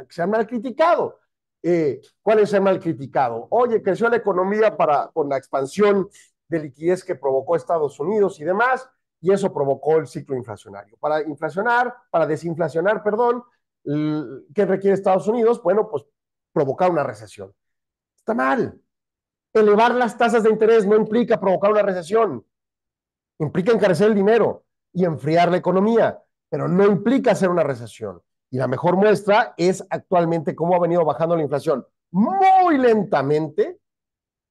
se han mal criticado. Eh, ¿Cuáles se han mal criticado? Oye, creció la economía para, con la expansión de liquidez que provocó Estados Unidos y demás, y eso provocó el ciclo inflacionario. Para inflacionar, para desinflacionar, perdón, ¿qué requiere Estados Unidos? Bueno, pues provocar una recesión. Está mal. Elevar las tasas de interés no implica provocar una recesión. Implica encarecer el dinero y enfriar la economía, pero no implica hacer una recesión. Y la mejor muestra es actualmente cómo ha venido bajando la inflación muy lentamente,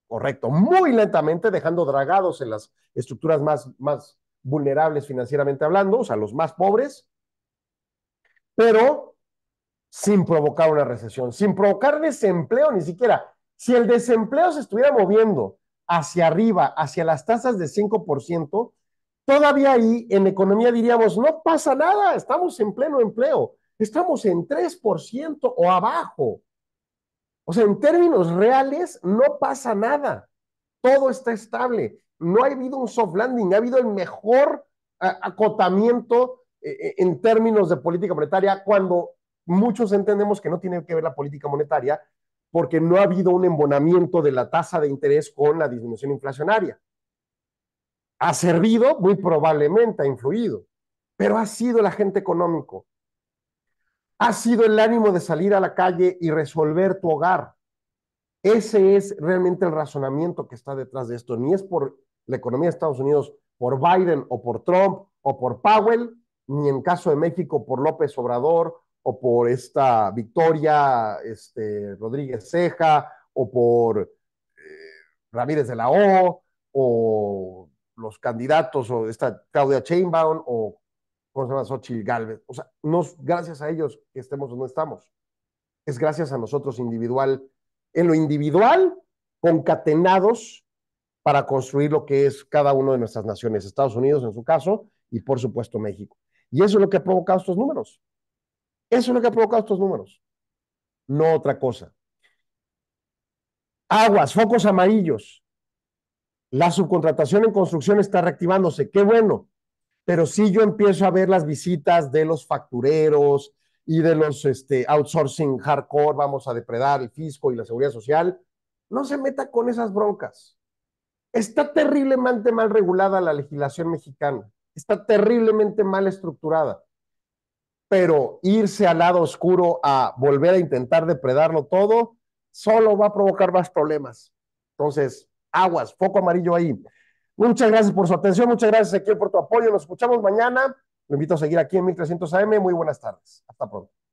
correcto, muy lentamente, dejando dragados en las estructuras más, más vulnerables financieramente hablando, o sea, los más pobres, pero sin provocar una recesión, sin provocar desempleo ni siquiera. Si el desempleo se estuviera moviendo hacia arriba, hacia las tasas de 5%, todavía ahí en economía diríamos, no pasa nada, estamos en pleno empleo, estamos en 3% o abajo. O sea, en términos reales, no pasa nada, todo está estable no ha habido un soft landing, ha habido el mejor eh, acotamiento eh, eh, en términos de política monetaria cuando muchos entendemos que no tiene que ver la política monetaria porque no ha habido un embonamiento de la tasa de interés con la disminución inflacionaria. Ha servido, muy probablemente ha influido, pero ha sido el agente económico. Ha sido el ánimo de salir a la calle y resolver tu hogar. Ese es realmente el razonamiento que está detrás de esto. Ni es por la economía de Estados Unidos por Biden o por Trump o por Powell, ni en caso de México por López Obrador o por esta Victoria este, Rodríguez Ceja o por eh, Ramírez de la O o los candidatos o esta Claudia Chainbaum o ¿cómo se llama? Galvez. O sea, no gracias a ellos que estemos donde estamos. Es gracias a nosotros individual, en lo individual, concatenados para construir lo que es cada uno de nuestras naciones, Estados Unidos en su caso y por supuesto México. Y eso es lo que ha provocado estos números. Eso es lo que ha provocado estos números, no otra cosa. Aguas, focos amarillos. La subcontratación en construcción está reactivándose, qué bueno. Pero si yo empiezo a ver las visitas de los factureros y de los este, outsourcing hardcore, vamos a depredar el fisco y la seguridad social. No se meta con esas broncas. Está terriblemente mal regulada la legislación mexicana, está terriblemente mal estructurada, pero irse al lado oscuro a volver a intentar depredarlo todo solo va a provocar más problemas. Entonces, aguas, foco amarillo ahí. Muchas gracias por su atención, muchas gracias aquí por tu apoyo, nos escuchamos mañana. Lo invito a seguir aquí en 1300 AM. Muy buenas tardes. Hasta pronto.